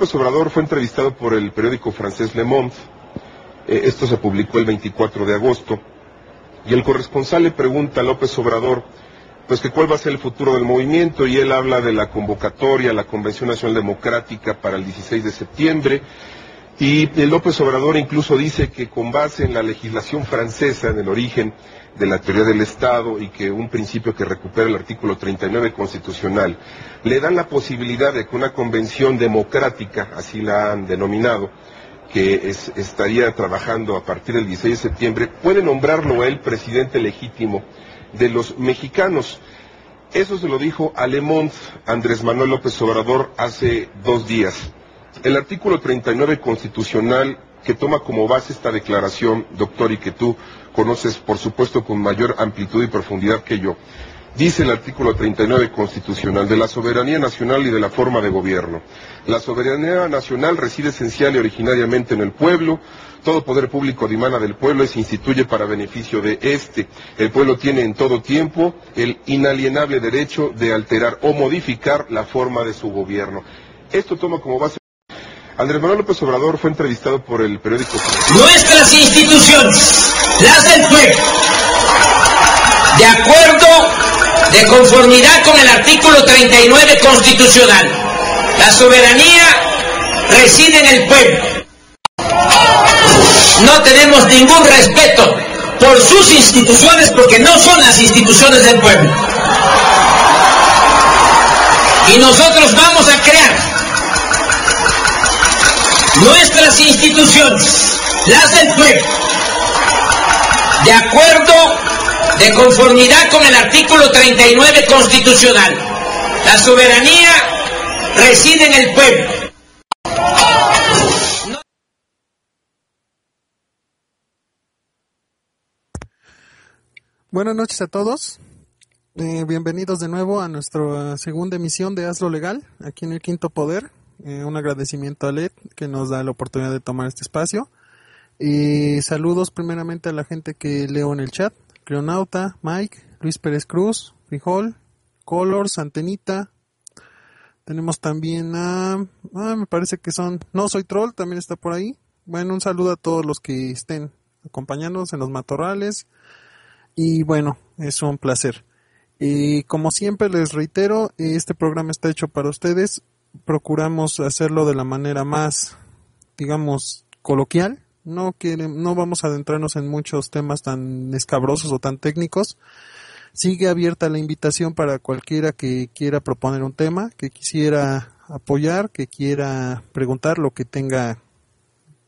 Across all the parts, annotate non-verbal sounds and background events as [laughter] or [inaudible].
López Obrador fue entrevistado por el periódico francés Le Monde. Eh, esto se publicó el 24 de agosto. Y el corresponsal le pregunta a López Obrador, pues que cuál va a ser el futuro del movimiento y él habla de la convocatoria la Convención Nacional Democrática para el 16 de septiembre y López Obrador incluso dice que con base en la legislación francesa, en el origen de la teoría del Estado y que un principio que recupera el artículo 39 constitucional, le dan la posibilidad de que una convención democrática, así la han denominado, que estaría trabajando a partir del 16 de septiembre, puede nombrarlo él presidente legítimo de los mexicanos. Eso se lo dijo a Andrés Manuel López Obrador, hace dos días. El artículo 39 constitucional que toma como base esta declaración, doctor, y que tú conoces, por supuesto, con mayor amplitud y profundidad que yo, dice el artículo 39 constitucional de la soberanía nacional y de la forma de gobierno. La soberanía nacional reside esencial y originariamente en el pueblo. Todo poder público dimana del pueblo y se instituye para beneficio de éste. El pueblo tiene en todo tiempo el inalienable derecho de alterar o modificar la forma de su gobierno. Esto toma como base Andrés Manuel López Obrador fue entrevistado por el periódico. Nuestras instituciones, las del pueblo, de acuerdo, de conformidad con el artículo 39 constitucional, la soberanía reside en el pueblo. No tenemos ningún respeto por sus instituciones porque no son las instituciones del pueblo. Y nosotros vamos a crear nuestras instituciones, las del pueblo, de acuerdo, de conformidad con el artículo 39 constitucional. La soberanía reside en el pueblo. Buenas noches a todos. Eh, bienvenidos de nuevo a nuestra segunda emisión de Hazlo Legal, aquí en el Quinto Poder. Eh, un agradecimiento a LED que nos da la oportunidad de tomar este espacio. Y eh, saludos primeramente a la gente que leo en el chat. Cleonauta, Mike, Luis Pérez Cruz, Frijol, Colors, Antenita. Tenemos también a... Ah, me parece que son... No, soy Troll, también está por ahí. Bueno, un saludo a todos los que estén acompañándonos en los matorrales. Y bueno, es un placer. Y eh, como siempre les reitero, este programa está hecho para ustedes procuramos hacerlo de la manera más, digamos, coloquial. No, no vamos a adentrarnos en muchos temas tan escabrosos o tan técnicos. Sigue abierta la invitación para cualquiera que quiera proponer un tema, que quisiera apoyar, que quiera preguntar lo que tenga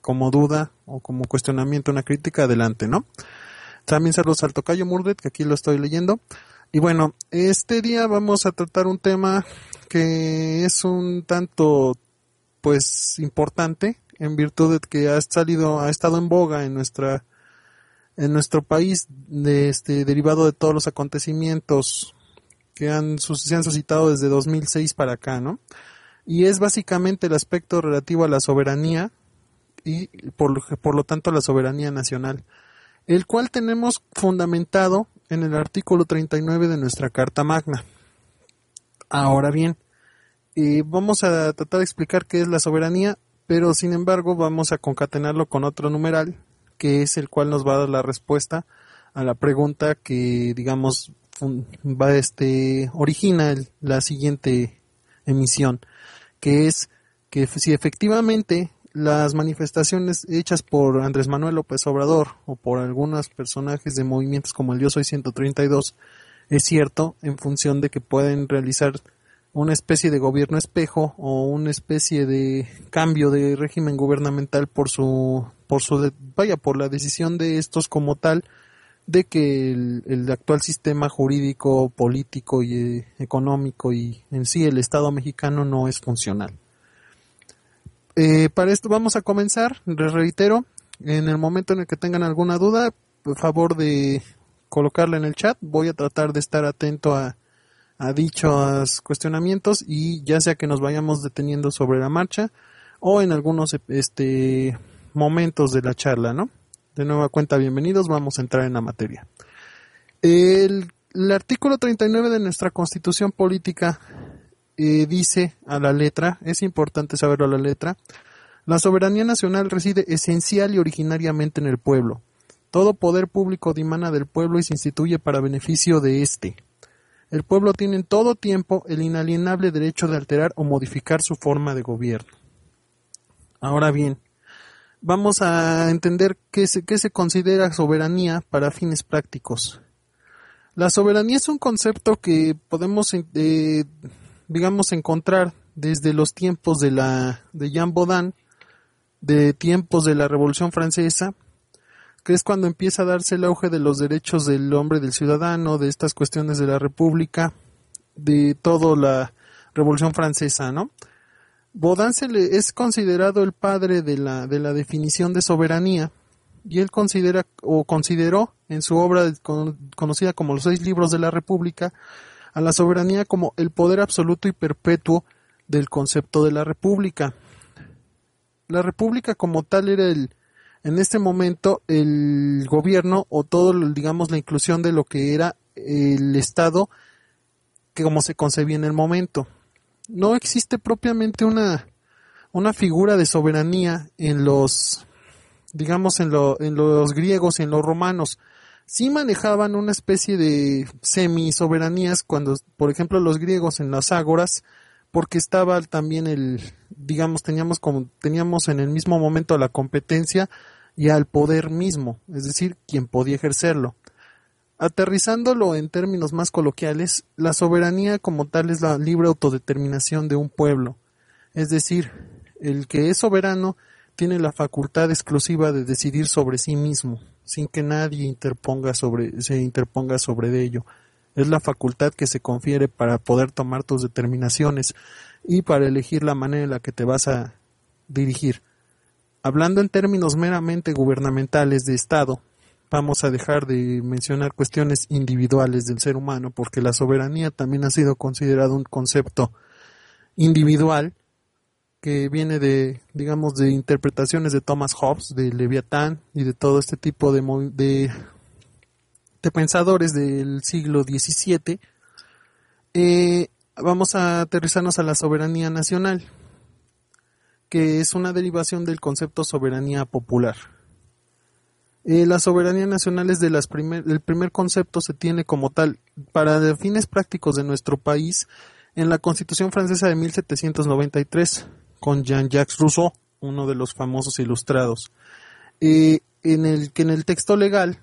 como duda o como cuestionamiento, una crítica, adelante, ¿no? También saludos al tocayo Murdet, que aquí lo estoy leyendo. Y bueno, este día vamos a tratar un tema que es un tanto pues importante en virtud de que ha salido ha estado en boga en nuestra en nuestro país este derivado de todos los acontecimientos que han se han suscitado desde 2006 para acá, ¿no? Y es básicamente el aspecto relativo a la soberanía y por, por lo tanto a la soberanía nacional, el cual tenemos fundamentado en el artículo 39 de nuestra Carta Magna. Ahora bien, vamos a tratar de explicar qué es la soberanía, pero sin embargo vamos a concatenarlo con otro numeral, que es el cual nos va a dar la respuesta a la pregunta que, digamos, va este, origina la siguiente emisión, que es que si efectivamente las manifestaciones hechas por Andrés Manuel López Obrador o por algunos personajes de movimientos como el Yo Soy 132 es cierto en función de que pueden realizar una especie de gobierno espejo o una especie de cambio de régimen gubernamental por su por su vaya por la decisión de estos como tal de que el, actual sistema jurídico político y eh, económico y en sí el Estado mexicano no es funcional eh, para esto vamos a comenzar les reitero en el momento en el que tengan alguna duda por favor de colocarla en el chat voy a tratar de estar atento a a dichos cuestionamientos y ya sea que nos vayamos deteniendo sobre la marcha o en algunos este, momentos de la charla, ¿no? De nueva cuenta, bienvenidos, vamos a entrar en la materia. El, artículo 39 de nuestra Constitución Política eh, dice a la letra, es importante saberlo a la letra, la soberanía nacional reside esencial y originariamente en el pueblo. Todo poder público dimana del pueblo y se instituye para beneficio de éste el pueblo tiene en todo tiempo el inalienable derecho de alterar o modificar su forma de gobierno. Ahora bien, vamos a entender qué se, se considera soberanía para fines prácticos. La soberanía es un concepto que podemos, eh, digamos, encontrar desde los tiempos de, la, de Jean Baudin, de tiempos de la Revolución Francesa, que es cuando empieza a darse el auge de los derechos del hombre, del ciudadano, de estas cuestiones de la República, de toda la Revolución Francesa, ¿no? Baudin se le es considerado el padre de la, de la definición de soberanía y él considera o consideró en su obra conocida como los seis libros de la República a la soberanía como el poder absoluto y perpetuo del concepto de la República. La República como tal era el, en este momento el gobierno o todo, digamos, la inclusión de lo que era el Estado que como se concebía en el momento. No existe propiamente una, una figura de soberanía en los, digamos, en, lo, en los griegos y en los romanos. Sí manejaban una especie de semi-soberanías cuando, por ejemplo, los griegos en las ágoras, porque estaba también el, digamos, teníamos como, teníamos en el mismo momento la competencia y al poder mismo, es decir, quien podía ejercerlo. Aterrizándolo en términos más coloquiales, la soberanía como tal es la libre autodeterminación de un pueblo, es decir, el que es soberano tiene la facultad exclusiva de decidir sobre sí mismo, sin que nadie interponga sobre, se interponga sobre ello. Es la facultad que se confiere para poder tomar tus determinaciones y para elegir la manera en la que te vas a dirigir. Hablando en términos meramente gubernamentales de Estado, vamos a dejar de mencionar cuestiones individuales del ser humano porque la soberanía también ha sido considerado un concepto individual que viene de, digamos, de interpretaciones de Thomas Hobbes, de Leviatán y de todo este tipo de, de, pensadores del siglo XVII, eh, vamos a aterrizarnos a la soberanía nacional que es una derivación del concepto soberanía popular. Eh, la soberanía nacional es de primer, el primer concepto se tiene como tal para fines prácticos de nuestro país en la Constitución francesa de 1793 con Jean-Jacques Rousseau, uno de los famosos ilustrados, eh, en el que en el texto legal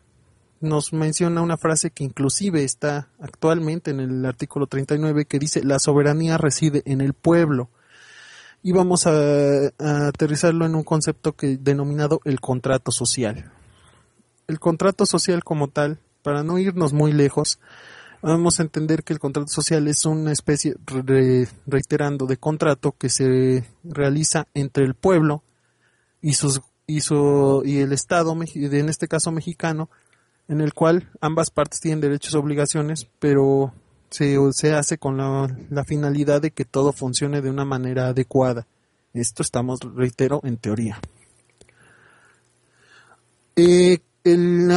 nos menciona una frase que inclusive está actualmente en el artículo 39 que dice la soberanía reside en el pueblo y vamos a, aterrizarlo en un concepto que, denominado el contrato social. El contrato social como tal, para no irnos muy lejos, vamos a entender que el contrato social es una especie, reiterando, de contrato que se realiza entre el pueblo y, sus, y, y el Estado, en este caso mexicano, en el cual ambas partes tienen derechos y obligaciones, pero se, se hace con la, finalidad de que todo funcione de una manera adecuada. Esto estamos, reitero, en teoría. Eh,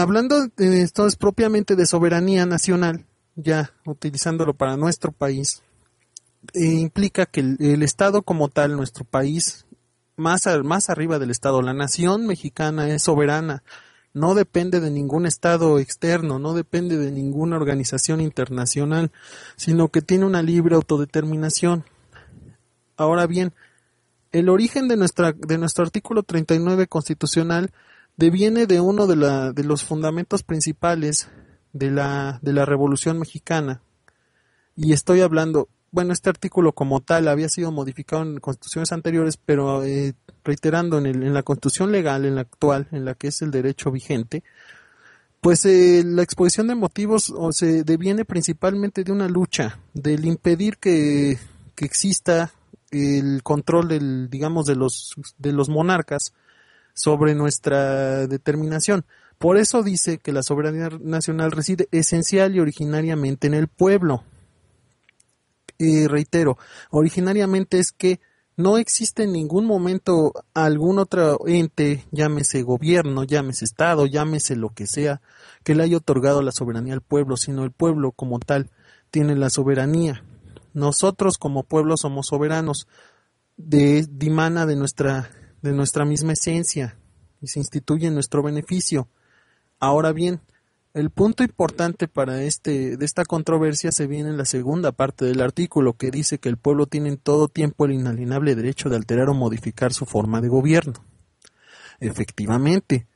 hablando de es propiamente de soberanía nacional, ya utilizándolo para nuestro país, eh, implica que el, Estado como tal, nuestro país, más, más arriba del Estado, la nación mexicana es soberana no depende de ningún Estado externo, no depende de ninguna organización internacional, sino que tiene una libre autodeterminación. Ahora bien, el origen de, nuestra, de nuestro artículo 39 constitucional deviene de uno de, la, de los fundamentos principales de la, de la Revolución Mexicana. Y estoy hablando bueno, este artículo como tal había sido modificado en constituciones anteriores, pero eh, reiterando en, la constitución legal, en la actual, en la que es el derecho vigente, pues eh, la exposición de motivos se deviene principalmente de una lucha, del impedir que, exista el control del, digamos, de los, de los monarcas sobre nuestra determinación. Por eso dice que la soberanía nacional reside esencial y originariamente en el pueblo, reitero, originariamente es que no existe en ningún momento algún otro ente, llámese gobierno, llámese Estado, llámese lo que sea, que le haya otorgado la soberanía al pueblo, sino el pueblo como tal tiene la soberanía. Nosotros como pueblo somos soberanos, de, dimana de nuestra, de nuestra misma esencia y se instituye en nuestro beneficio. Ahora bien, el punto importante para este de esta controversia se viene en la segunda parte del artículo que dice que el pueblo tiene en todo tiempo el inalienable derecho de alterar o modificar su forma de gobierno. Efectivamente,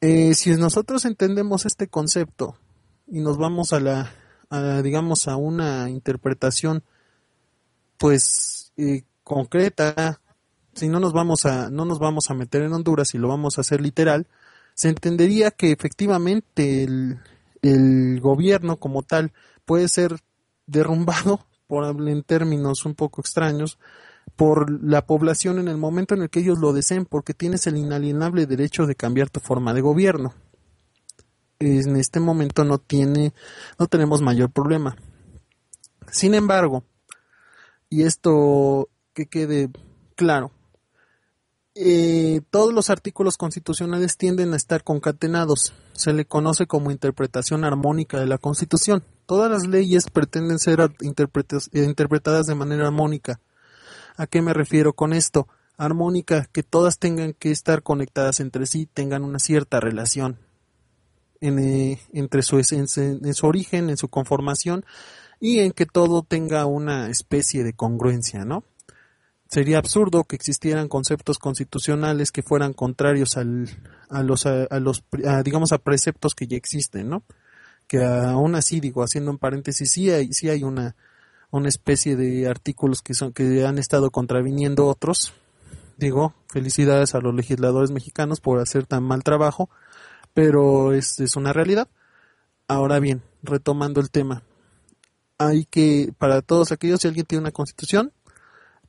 eh, si nosotros entendemos este concepto y nos vamos a la, digamos, a una interpretación, pues eh, concreta, si no nos vamos a, no nos vamos a meter en Honduras y lo vamos a hacer literal, se entendería que efectivamente el, gobierno como tal puede ser derrumbado, [laughs] por en términos un poco extraños, por la población en el momento en el que ellos lo deseen, porque tienes el inalienable derecho de cambiar tu forma de gobierno. En este momento no tiene, no tenemos mayor problema. Sin embargo, y esto que quede claro, eh, todos los artículos constitucionales tienden a estar concatenados. Se le conoce como interpretación armónica de la Constitución. Todas las leyes pretenden ser eh, interpretadas de manera armónica. ¿A qué me refiero con esto? Armónica, que todas tengan que estar conectadas entre sí, tengan una cierta relación eh, entre su, en su origen, en su conformación y en que todo tenga una especie de congruencia, ¿no? Sería absurdo que existieran conceptos constitucionales que fueran contrarios al, a los, a, los digamos, a preceptos que ya existen, ¿no? Que aún así, digo, haciendo un paréntesis, sí hay, sí hay una, una especie de artículos que, son, que han estado contraviniendo otros. Digo, felicidades a los legisladores mexicanos por hacer tan mal trabajo, pero es una realidad. Ahora bien, retomando el tema, hay que, para todos aquellos, si alguien tiene una constitución,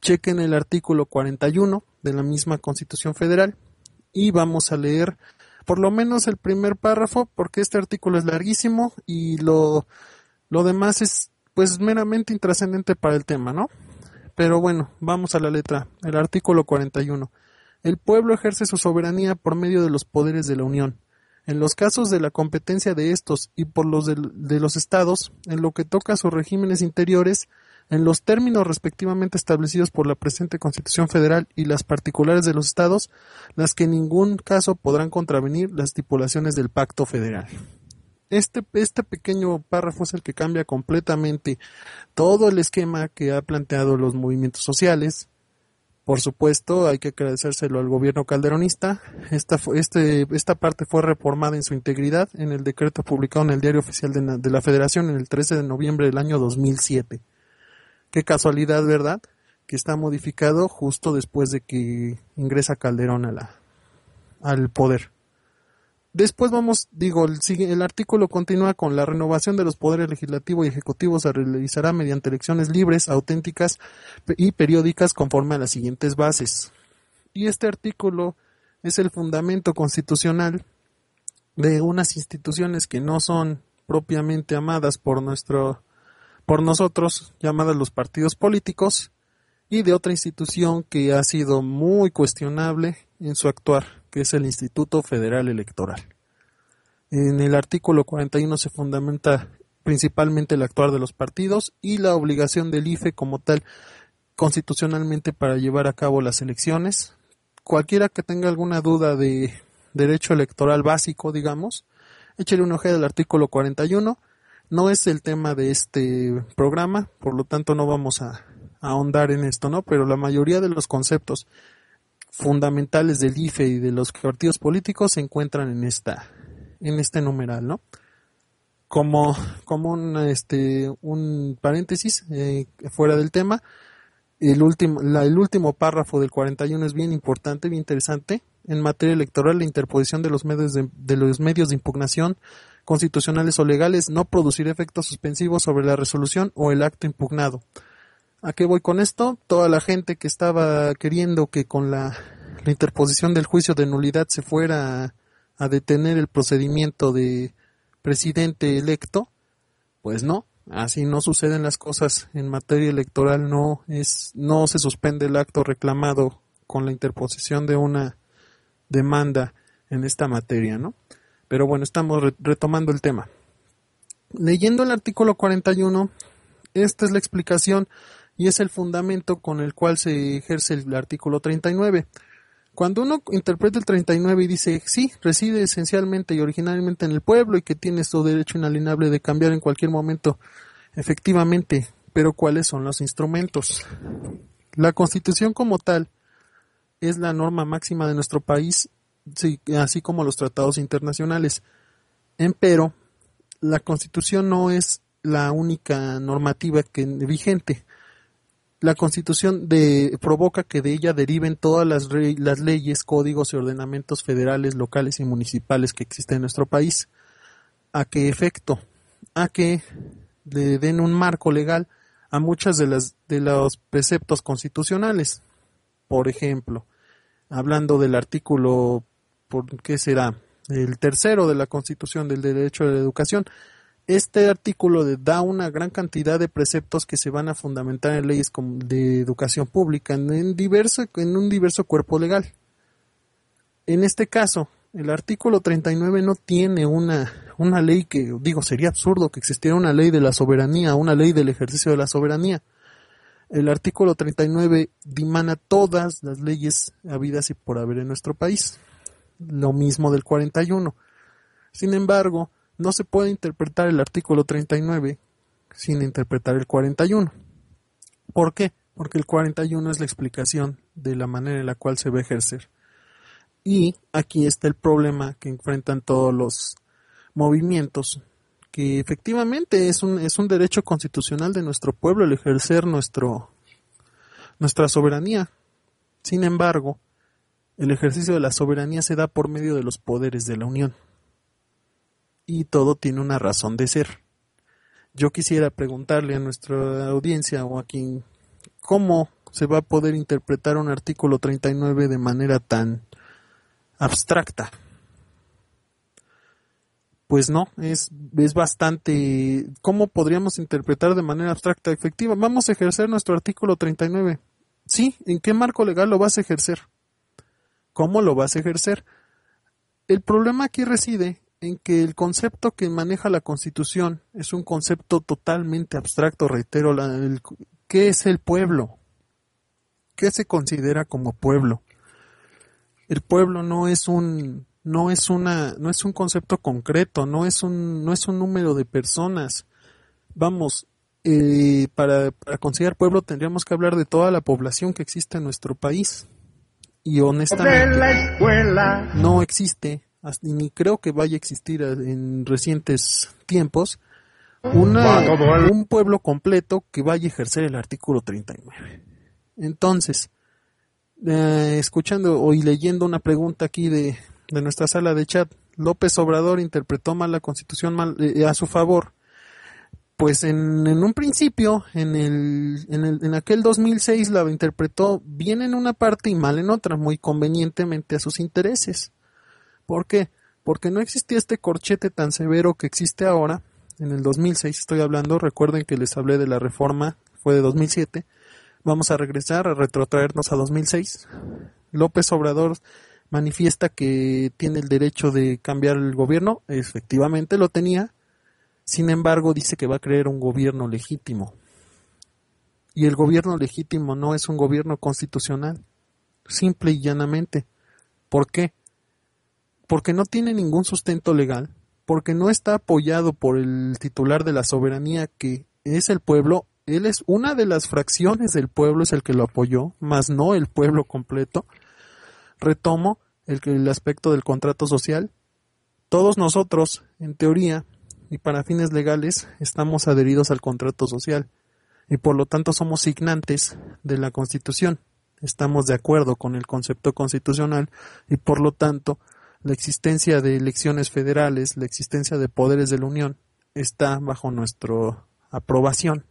chequen el artículo 41 de la misma Constitución Federal y vamos a leer por lo menos el primer párrafo porque este artículo es larguísimo y lo, lo demás es pues meramente intrascendente para el tema, ¿no? Pero bueno, vamos a la letra, el artículo 41. El pueblo ejerce su soberanía por medio de los poderes de la Unión. En los casos de la competencia de estos y por los de, de los estados, en lo que toca a sus regímenes interiores, en los términos respectivamente establecidos por la presente Constitución Federal y las particulares de los Estados, las que en ningún caso podrán contravenir las estipulaciones del Pacto Federal. Este, este pequeño párrafo es el que cambia completamente todo el esquema que ha planteado los movimientos sociales. Por supuesto, hay que agradecérselo al gobierno calderonista. Esta, este, esta parte fue reformada en su integridad en el decreto publicado en el Diario Oficial de, de la Federación en el 13 de noviembre del año 2007 Qué casualidad, ¿verdad? Que está modificado justo después de que ingresa Calderón a al poder. Después vamos, digo, el, el, artículo continúa con la renovación de los poderes legislativo y ejecutivo se realizará mediante elecciones libres, auténticas y periódicas conforme a las siguientes bases. Y este artículo es el fundamento constitucional de unas instituciones que no son propiamente amadas por nuestro por nosotros, llamadas los partidos políticos, y de otra institución que ha sido muy cuestionable en su actuar, que es el Instituto Federal Electoral. En el artículo 41 se fundamenta principalmente el actuar de los partidos y la obligación del IFE como tal constitucionalmente para llevar a cabo las elecciones. Cualquiera que tenga alguna duda de derecho electoral básico, digamos, échale un oje al artículo 41 no es el tema de este programa, por lo tanto no vamos a, ahondar en esto, ¿no? Pero la mayoría de los conceptos fundamentales del IFE y de los partidos políticos se encuentran en esta, en este numeral, ¿no? Como, como un, este, un paréntesis eh, fuera del tema, el último, el último párrafo del 41 es bien importante, bien interesante. En materia electoral, la interposición de los medios de los medios de impugnación constitucionales o legales no producir efectos suspensivos sobre la resolución o el acto impugnado. ¿A qué voy con esto? Toda la gente que estaba queriendo que con la, interposición del juicio de nulidad se fuera a, a detener el procedimiento de presidente electo, pues no, así no suceden las cosas en materia electoral, no es no se suspende el acto reclamado con la interposición de una demanda en esta materia, ¿no? Pero bueno, estamos retomando el tema. Leyendo el artículo 41, esta es la explicación y es el fundamento con el cual se ejerce el artículo 39. Cuando uno interpreta el 39 y dice, sí, reside esencialmente y originalmente en el pueblo y que tiene su derecho inalienable de cambiar en cualquier momento, efectivamente, pero ¿cuáles son los instrumentos? La Constitución como tal es la norma máxima de nuestro país así como los tratados internacionales. Empero, la Constitución no es la única normativa que, vigente. La Constitución de, provoca que de ella deriven todas las, leyes, códigos y ordenamientos federales, locales y municipales que existen en nuestro país. ¿A qué efecto? A que le den un marco legal a muchas de las de los preceptos constitucionales. Por ejemplo, hablando del artículo porque será el tercero de la Constitución del Derecho a la Educación. Este artículo da una gran cantidad de preceptos que se van a fundamentar en leyes de educación pública en, diverso, en un diverso cuerpo legal. En este caso, el artículo 39 no tiene una, una ley que, digo, sería absurdo que existiera una ley de la soberanía, una ley del ejercicio de la soberanía. El artículo 39 dimana todas las leyes habidas y por haber en nuestro país lo mismo del 41. Sin embargo, no se puede interpretar el artículo 39 sin interpretar el 41. ¿Por qué? Porque el 41 es la explicación de la manera en la cual se va a ejercer. Y aquí está el problema que enfrentan todos los movimientos, que efectivamente es un, es un derecho constitucional de nuestro pueblo el ejercer nuestro, nuestra soberanía. Sin embargo, el ejercicio de la soberanía se da por medio de los poderes de la Unión. Y todo tiene una razón de ser. Yo quisiera preguntarle a nuestra audiencia Joaquín, cómo se va a poder interpretar un artículo 39 de manera tan abstracta. Pues no, es, es bastante... ¿Cómo podríamos interpretar de manera abstracta efectiva? Vamos a ejercer nuestro artículo 39. Sí, ¿en qué marco legal lo vas a ejercer? ¿Cómo lo vas a ejercer? El problema aquí reside en que el concepto que maneja la Constitución es un concepto totalmente abstracto, reitero, ¿qué es el pueblo? ¿Qué se considera como pueblo? El pueblo no es un no es una no es un concepto concreto, no es un no es un número de personas. Vamos, eh, para, para considerar pueblo tendríamos que hablar de toda la población que existe en nuestro país y honestamente no existe, ni creo que vaya a existir eh, en recientes tiempos, un pueblo completo que vaya a ejercer el artículo 39. Entonces, eh, escuchando o y leyendo una pregunta aquí de, de, nuestra sala de chat, López Obrador interpretó mal la constitución eh, a su favor pues en, un principio, en, el, en, el, en aquel 2006, la interpretó bien en una parte y mal en otra, muy convenientemente a sus intereses. ¿Por qué? Porque no existía este corchete tan severo que existe ahora. En el 2006 estoy hablando, recuerden que les hablé de la reforma, fue de 2007. Vamos a regresar, a retrotraernos a 2006. López Obrador manifiesta que tiene el derecho de cambiar el gobierno, efectivamente lo tenía, sin embargo, dice que va a crear un gobierno legítimo. Y el gobierno legítimo no es un gobierno constitucional, simple y llanamente. ¿Por qué? Porque no tiene ningún sustento legal, porque no está apoyado por el titular de la soberanía que es el pueblo, él es una de las fracciones del pueblo es el que lo apoyó, más no el pueblo completo. Retomo el, el aspecto del contrato social. Todos nosotros, en teoría, y para fines legales estamos adheridos al contrato social y por lo tanto somos signantes de la Constitución. Estamos de acuerdo con el concepto constitucional y por lo tanto la existencia de elecciones federales, la existencia de poderes de la Unión está bajo nuestra aprobación.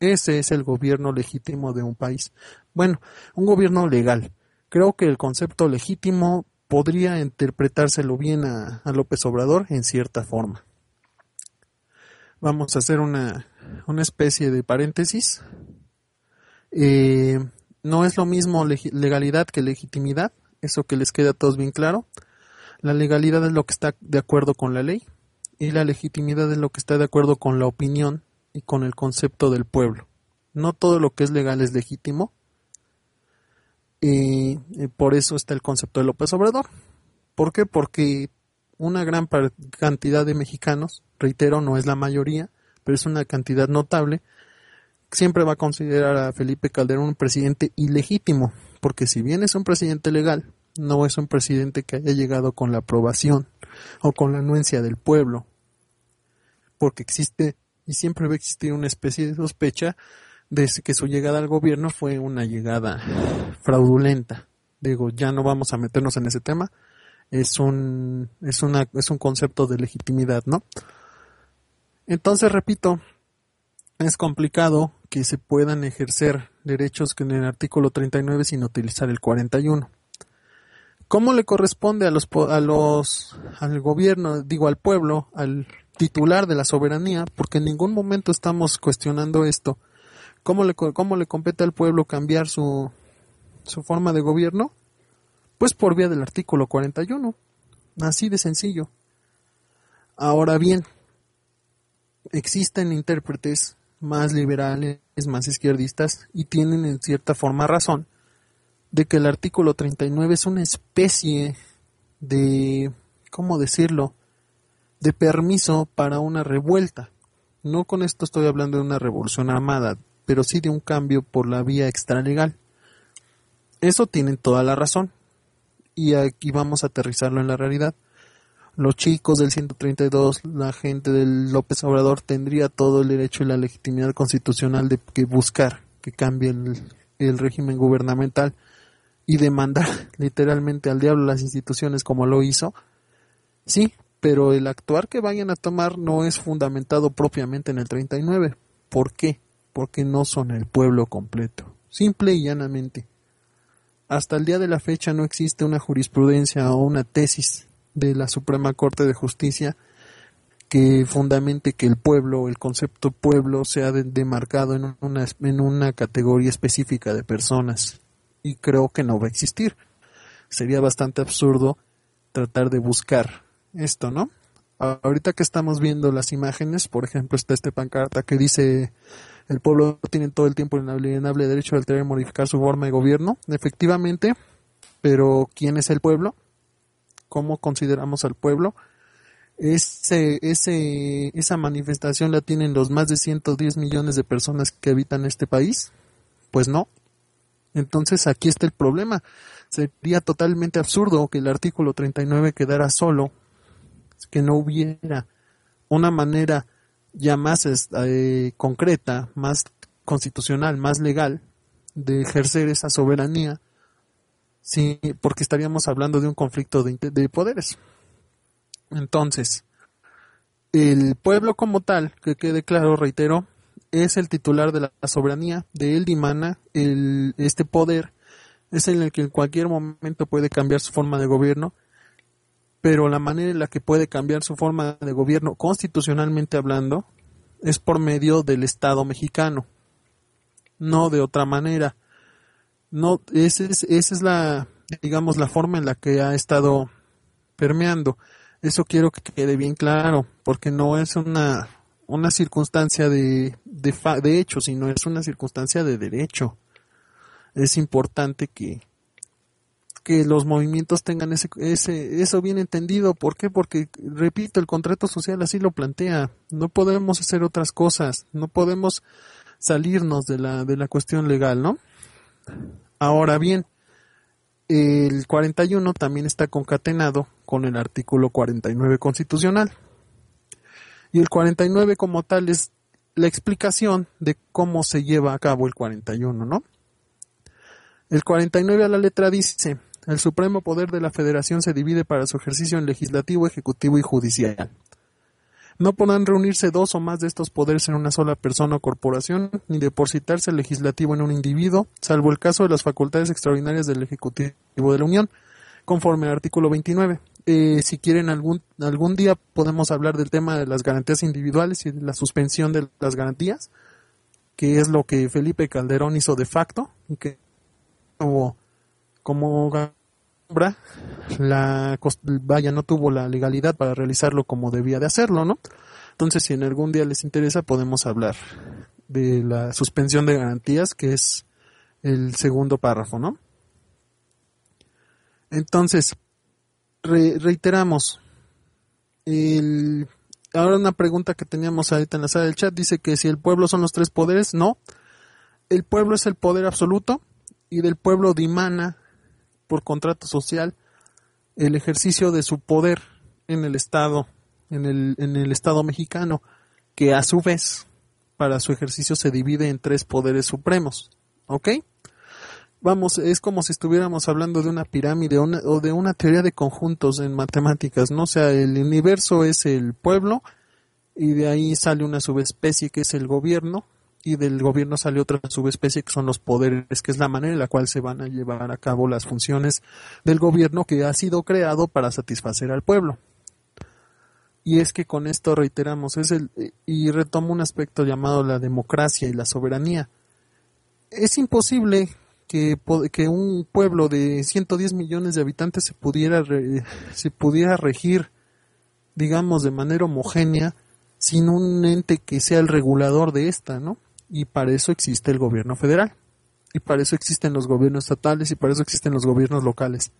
Ese es el gobierno legítimo de un país. Bueno, un gobierno legal. Creo que el concepto legítimo podría interpretárselo bien a, López Obrador en cierta forma vamos a hacer una, especie de paréntesis. Eh, no es lo mismo legalidad que legitimidad, eso que les queda a todos bien claro. La legalidad es lo que está de acuerdo con la ley y la legitimidad es lo que está de acuerdo con la opinión y con el concepto del pueblo. No todo lo que es legal es legítimo y, eh, por eso está el concepto de López Obrador. ¿Por qué? Porque una gran cantidad de mexicanos Reitero, no es la mayoría, pero es una cantidad notable. Siempre va a considerar a Felipe Calderón un presidente ilegítimo, porque si bien es un presidente legal, no es un presidente que haya llegado con la aprobación o con la anuencia del pueblo, porque existe y siempre va a existir una especie de sospecha de que su llegada al gobierno fue una llegada fraudulenta. Digo, ya no vamos a meternos en ese tema. Es un, es una, es un concepto de legitimidad, ¿no? Entonces, repito, es complicado que se puedan ejercer derechos en el artículo 39 sin utilizar el 41. ¿Cómo le corresponde a los, a los al gobierno, digo al pueblo, al titular de la soberanía, porque en ningún momento estamos cuestionando esto? ¿Cómo le, le compete al pueblo cambiar su, su forma de gobierno? Pues por vía del artículo 41. Así de sencillo. Ahora bien, existen intérpretes más liberales, más izquierdistas, y tienen en cierta forma razón de que el artículo 39 es una especie de, ¿cómo decirlo?, de permiso para una revuelta. No con esto estoy hablando de una revolución armada, pero sí de un cambio por la vía extralegal. Eso tienen toda la razón. Y aquí vamos a aterrizarlo en la realidad. Los chicos del 132, la gente del López Obrador tendría todo el derecho y la legitimidad constitucional de que buscar que cambien el, el régimen gubernamental y demandar [laughs] literalmente al diablo las instituciones como lo hizo. Sí, pero el actuar que vayan a tomar no es fundamentado propiamente en el 39. ¿Por qué? Porque no son el pueblo completo. Simple y llanamente. Hasta el día de la fecha no existe una jurisprudencia o una tesis de la Suprema Corte de Justicia que fundamente que el pueblo, el concepto pueblo, sea demarcado en una, en una categoría específica de personas. Y creo que no va a existir. Sería bastante absurdo tratar de buscar esto, ¿no? Ahorita que estamos viendo las imágenes, por ejemplo, está este pancarta que dice el pueblo tiene todo el tiempo el inalienable derecho al tener y modificar su forma de gobierno. Efectivamente, pero ¿quién es el pueblo? cómo consideramos al pueblo. Ese, esa manifestación la tienen los más de 110 millones de personas que habitan este país. Pues no. Entonces aquí está el problema. Sería totalmente absurdo que el artículo 39 quedara solo, que no hubiera una manera ya más este, concreta, más constitucional, más legal de ejercer esa soberanía Sí, porque estaríamos hablando de un conflicto de, poderes. Entonces, el pueblo como tal, que quede claro, reitero, es el titular de la soberanía, de él dimana el, este poder, es el que en cualquier momento puede cambiar su forma de gobierno, pero la manera en la que puede cambiar su forma de gobierno constitucionalmente hablando es por medio del Estado mexicano, no de otra manera no, esa es, esa es la, digamos, la forma en la que ha estado permeando. Eso quiero que quede bien claro, porque no es una, una circunstancia de, de, de hecho, sino es una circunstancia de derecho. Es importante que, que los movimientos tengan ese, ese, eso bien entendido. ¿Por qué? Porque, repito, el contrato social así lo plantea. No podemos hacer otras cosas, no podemos salirnos de la, de la cuestión legal, ¿no? Ahora bien, el 41 también está concatenado con el artículo 49 constitucional. Y el 49 como tal es la explicación de cómo se lleva a cabo el 41, ¿no? El 49 a la letra dice, el supremo poder de la federación se divide para su ejercicio en legislativo, ejecutivo y judicial. No podrán reunirse dos o más de estos poderes en una sola persona o corporación, ni depositarse el legislativo en un individuo, salvo el caso de las facultades extraordinarias del Ejecutivo de la Unión, conforme al artículo 29. Eh, si quieren, algún, algún día podemos hablar del tema de las garantías individuales y de la suspensión de las garantías, que es lo que Felipe Calderón hizo de facto, y que como, como la, vaya, no tuvo la legalidad para realizarlo como debía de hacerlo, ¿no? Entonces, si en algún día les interesa, podemos hablar de la suspensión de garantías, que es el segundo párrafo, ¿no? Entonces, reiteramos, ahora una pregunta que teníamos ahorita en la sala del chat dice que si el pueblo son los tres poderes, no. El pueblo es el poder absoluto y del pueblo dimana por contrato social el ejercicio de su poder en el Estado, en el, en el Estado mexicano, que a su vez para su ejercicio se divide en tres poderes supremos. ¿Ok? Vamos, es como si estuviéramos hablando de una pirámide o de una teoría de conjuntos en matemáticas, ¿no? sea, el universo es el pueblo y de ahí sale una subespecie que es el gobierno y del gobierno sale otra subespecie que son los poderes, que es la manera en la cual se van a llevar a cabo las funciones del gobierno que ha sido creado para satisfacer al pueblo. Y es que con esto reiteramos, es el, y retomo un aspecto llamado la democracia y la soberanía. Es imposible que, que un pueblo de 110 millones de habitantes se pudiera, se pudiera regir, digamos, de manera homogénea sin un ente que sea el regulador de esta, ¿no? Y para eso existe el gobierno federal. Y para eso existen los gobiernos estatales y para eso existen los gobiernos locales.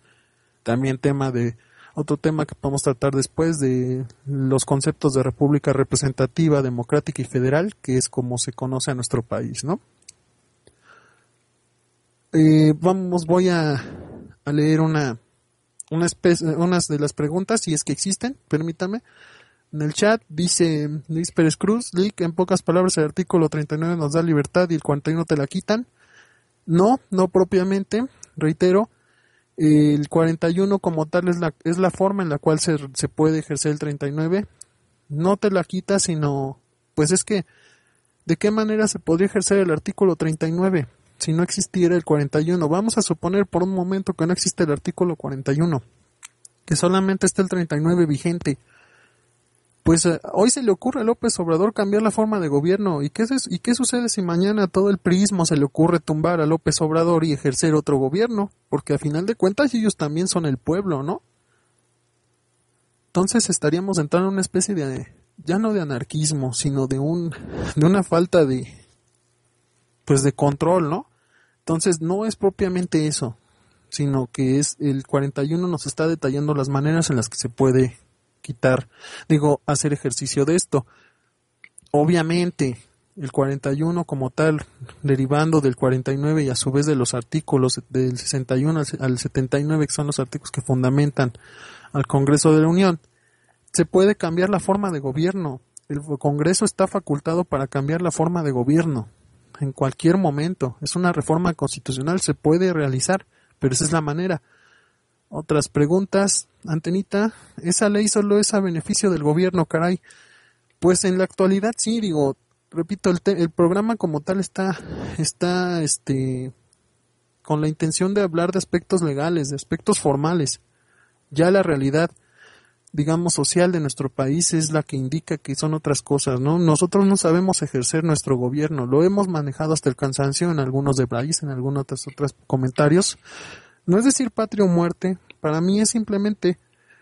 También tema de otro tema que podemos tratar después de los conceptos de república representativa, democrática y federal, que es como se conoce a nuestro país, ¿no? Eh, vamos, voy a, leer una, una unas de las preguntas, si es que existen, permítame. En el chat dice Luis Pérez Cruz, que en pocas palabras, el artículo 39 nos da libertad y el 41 te la quitan. No, no propiamente, reitero, el 41 como tal es la, es la forma en la cual se, se puede ejercer el 39. No te la quita, sino, pues es que, ¿de qué manera se podría ejercer el artículo 39 si no existiera el 41? Vamos a suponer por un momento que no existe el artículo 41, que solamente está el 39 vigente pues eh, hoy se le ocurre a López Obrador cambiar la forma de gobierno. ¿Y qué, ¿Y qué sucede si mañana todo el priismo se le ocurre tumbar a López Obrador y ejercer otro gobierno? Porque a final de cuentas ellos también son el pueblo, ¿no? Entonces estaríamos entrando en una especie de, ya no de anarquismo, sino de, un, de una falta de, pues de control, ¿no? Entonces no es propiamente eso, sino que es el 41 nos está detallando las maneras en las que se puede quitar, digo, hacer ejercicio de esto. Obviamente, el 41 como tal, derivando del 49 y a su vez de los artículos del 61 al 79, que son los artículos que fundamentan al Congreso de la Unión, se puede cambiar la forma de gobierno. El Congreso está facultado para cambiar la forma de gobierno en cualquier momento. Es una reforma constitucional, se puede realizar, pero esa es la manera. Otras preguntas, Antenita, esa ley solo es a beneficio del gobierno, caray. Pues en la actualidad sí, digo, repito, el, el programa como tal está, está, este, con la intención de hablar de aspectos legales, de aspectos formales. Ya la realidad, digamos, social de nuestro país es la que indica que son otras cosas, ¿no? Nosotros no sabemos ejercer nuestro gobierno, lo hemos manejado hasta el cansancio en algunos de país, en algunos otros comentarios, no es decir patria o muerte, para mí es simplemente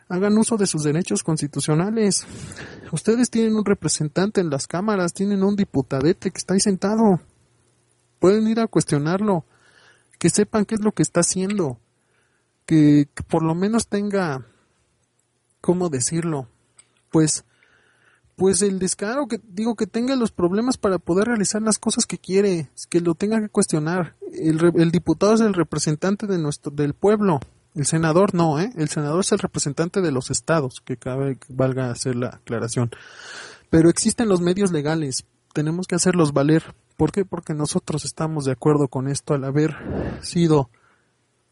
hagan uso de sus derechos constitucionales. Ustedes tienen un representante en las cámaras, tienen un diputadete que está ahí sentado. Pueden ir a cuestionarlo, que sepan qué es lo que está haciendo, que, por lo menos tenga, ¿cómo decirlo? Pues, pues el descaro, que digo que tenga los problemas para poder realizar las cosas que quiere, que lo tenga que cuestionar, el, diputado es el representante de nuestro, del pueblo. El senador no, ¿eh? El senador es el representante de los estados, que cabe, valga hacer la aclaración. Pero existen los medios legales, tenemos que hacerlos valer. ¿Por qué? Porque nosotros estamos de acuerdo con esto al haber sido,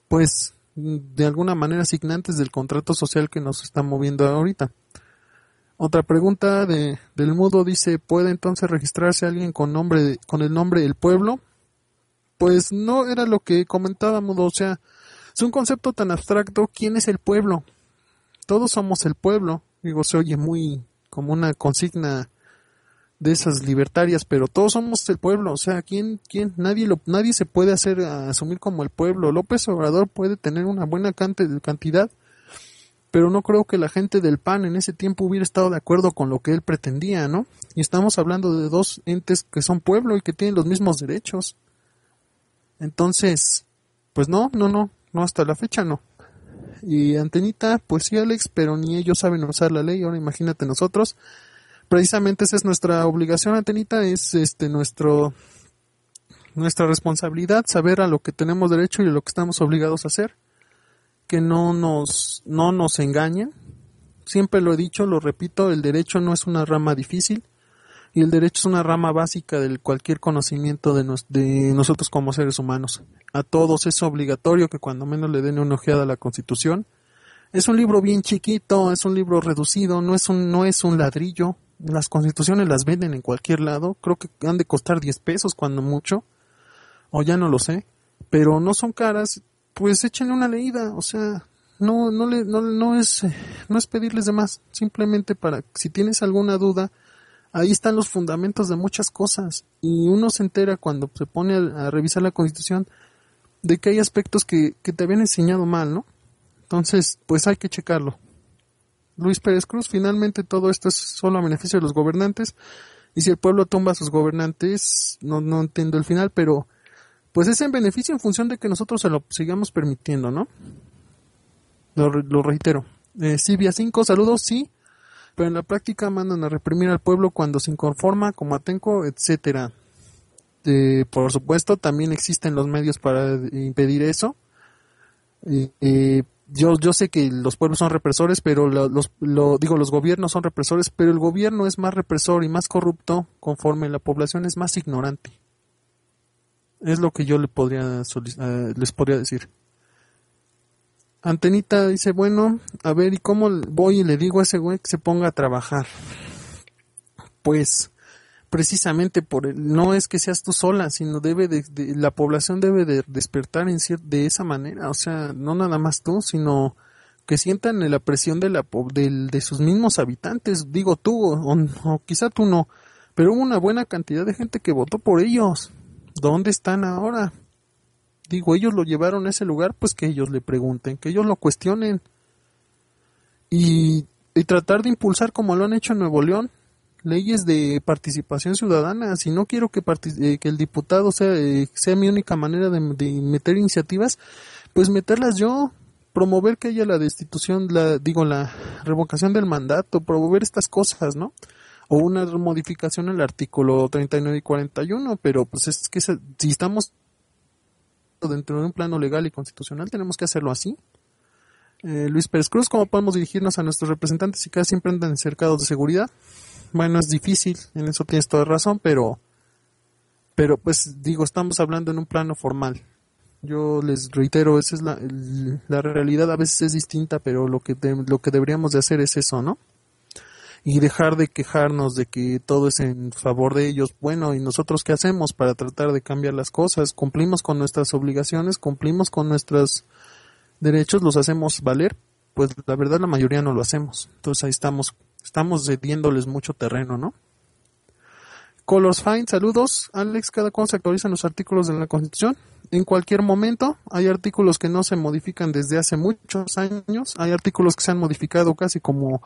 pues, de alguna manera asignantes del contrato social que nos está moviendo ahorita. Otra pregunta de, del mudo dice, ¿puede entonces registrarse alguien con, nombre, con el nombre del pueblo? pues no era lo que comentábamos, o sea, es un concepto tan abstracto, ¿quién es el pueblo? Todos somos el pueblo, digo, se oye muy como una consigna de esas libertarias, pero todos somos el pueblo, o sea, quién, quién, nadie lo, nadie se puede hacer asumir como el pueblo. López Obrador puede tener una buena cantidad, pero no creo que la gente del PAN en ese tiempo hubiera estado de acuerdo con lo que él pretendía, ¿no? Y estamos hablando de dos entes que son pueblo y que tienen los mismos derechos. Entonces, pues no, no, no, no, hasta la fecha no. Y Antenita, pues sí, Alex, pero ni ellos saben usar la ley, ahora imagínate nosotros. Precisamente esa es nuestra obligación, Antenita, es este nuestro nuestra responsabilidad saber a lo que tenemos derecho y a lo que estamos obligados a hacer, que no nos no nos engañen. Siempre lo he dicho, lo repito, el derecho no es una rama difícil, y el derecho es una rama básica de cualquier conocimiento de, nosotros como seres humanos. A todos es obligatorio que cuando menos le den una ojeada a la Constitución. Es un libro bien chiquito, es un libro reducido, no es un, no es un ladrillo. Las constituciones las venden en cualquier lado, creo que han de costar 10 pesos cuando mucho, o ya no lo sé, pero no son caras, pues échenle una leída, o sea, no, no, le, no, no, es, no es pedirles de más, simplemente para, si tienes alguna duda, ahí están los fundamentos de muchas cosas y uno se entera cuando se pone a, revisar la constitución de que hay aspectos que, te habían enseñado mal, ¿no? Entonces, pues hay que checarlo. Luis Pérez Cruz, finalmente todo esto es solo a beneficio de los gobernantes y si el pueblo tumba a sus gobernantes, no, no entiendo el final, pero pues es en beneficio en función de que nosotros se lo sigamos permitiendo, ¿no? Lo, reitero. Eh, sí, 5, saludos, sí pero en la práctica mandan a reprimir al pueblo cuando se inconforma, como Atenco, etcétera. Eh, por supuesto, también existen los medios para impedir eso. yo, yo sé que los pueblos son represores, pero los, digo, los gobiernos son represores, pero el gobierno es más represor y más corrupto conforme la población es más ignorante. Es lo que yo le podría, eh, les podría decir. Antenita dice, bueno, a ver, ¿y cómo voy y le digo a ese güey que se ponga a trabajar? Pues precisamente por no es que seas tú sola, sino debe de, la población debe de despertar en de esa manera, o sea, no nada más tú, sino que sientan la presión de la de, sus mismos habitantes, digo tú o, quizá tú no, pero hubo una buena cantidad de gente que votó por ellos. ¿Dónde están ahora? Digo, ellos lo llevaron a ese lugar, pues que ellos le pregunten, que ellos lo cuestionen. Y, tratar de impulsar, como lo han hecho en Nuevo León, leyes de participación ciudadana. Si no quiero que, eh, que el diputado sea, eh, sea mi única manera de, meter iniciativas, pues meterlas yo, promover que haya la destitución, la, digo, la revocación del mandato, promover estas cosas, ¿no? O una modificación al artículo 39 y 41, pero pues es que si estamos dentro de un plano legal y constitucional, tenemos que hacerlo así. Eh, Luis Pérez Cruz, ¿cómo podemos dirigirnos a nuestros representantes si cada siempre andan cercados de seguridad? Bueno, es difícil, en eso tienes toda razón, pero, pero pues digo, estamos hablando en un plano formal. Yo les reitero, esa es la, la realidad a veces es distinta, pero lo que, lo que deberíamos de hacer es eso, ¿no? y dejar de quejarnos de que todo es en favor de ellos. Bueno, ¿y nosotros qué hacemos para tratar de cambiar las cosas? ¿Cumplimos con nuestras obligaciones? ¿Cumplimos con nuestros derechos? ¿Los hacemos valer? Pues la verdad la mayoría no lo hacemos. Entonces ahí estamos, estamos cediéndoles mucho terreno, ¿no? Colors Fine, saludos. Alex, cada cuándo se actualizan los artículos de la Constitución. En cualquier momento, hay artículos que no se modifican desde hace muchos años, hay artículos que se han modificado casi como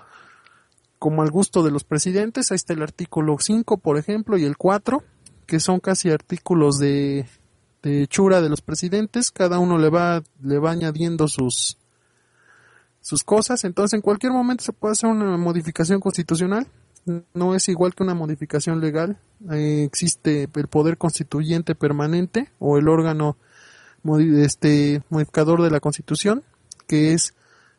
como al gusto de los presidentes. Ahí está el artículo 5, por ejemplo, y el 4, que son casi artículos de, hechura de los presidentes. Cada uno le va, le va añadiendo sus, sus cosas. Entonces, en cualquier momento se puede hacer una modificación constitucional. No es igual que una modificación legal. Eh, existe el poder constituyente permanente o el órgano este, modificador de la constitución, que es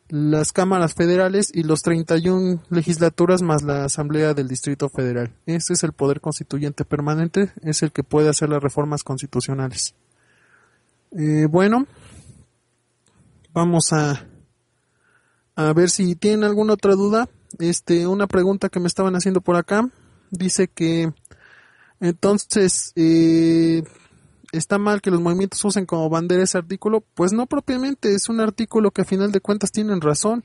las cámaras federales y los 31 legislaturas más la Asamblea del Distrito Federal. Este es el poder constituyente permanente, es el que puede hacer las reformas constitucionales. Eh, bueno, vamos a, a ver si tienen alguna otra duda. Este, una pregunta que me estaban haciendo por acá dice que entonces eh, ¿Está mal que los movimientos usen como bandera ese artículo? Pues no propiamente, es un artículo que a final de cuentas tienen razón,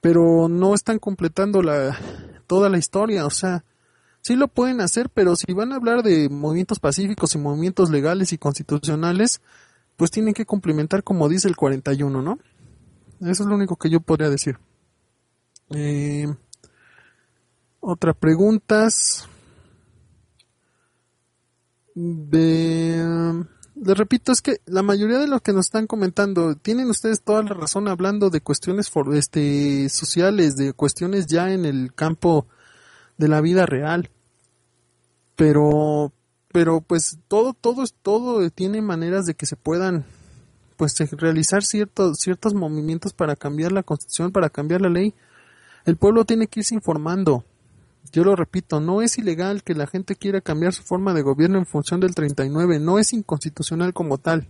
pero no están completando la, toda la historia, o sea, sí lo pueden hacer, pero si van a hablar de movimientos pacíficos y movimientos legales y constitucionales, pues tienen que complementar como dice el 41, ¿no? Eso es lo único que yo podría decir. Eh, otra preguntas de... Les repito, es que la mayoría de lo que nos están comentando, tienen ustedes toda la razón hablando de cuestiones for, este, sociales, de cuestiones ya en el campo de la vida real. Pero, pero pues todo, todo, todo tiene maneras de que se puedan pues realizar ciertos, ciertos movimientos para cambiar la constitución, para cambiar la ley. El pueblo tiene que irse informando yo lo repito, no es ilegal que la gente quiera cambiar su forma de gobierno en función del 39, no es inconstitucional como tal.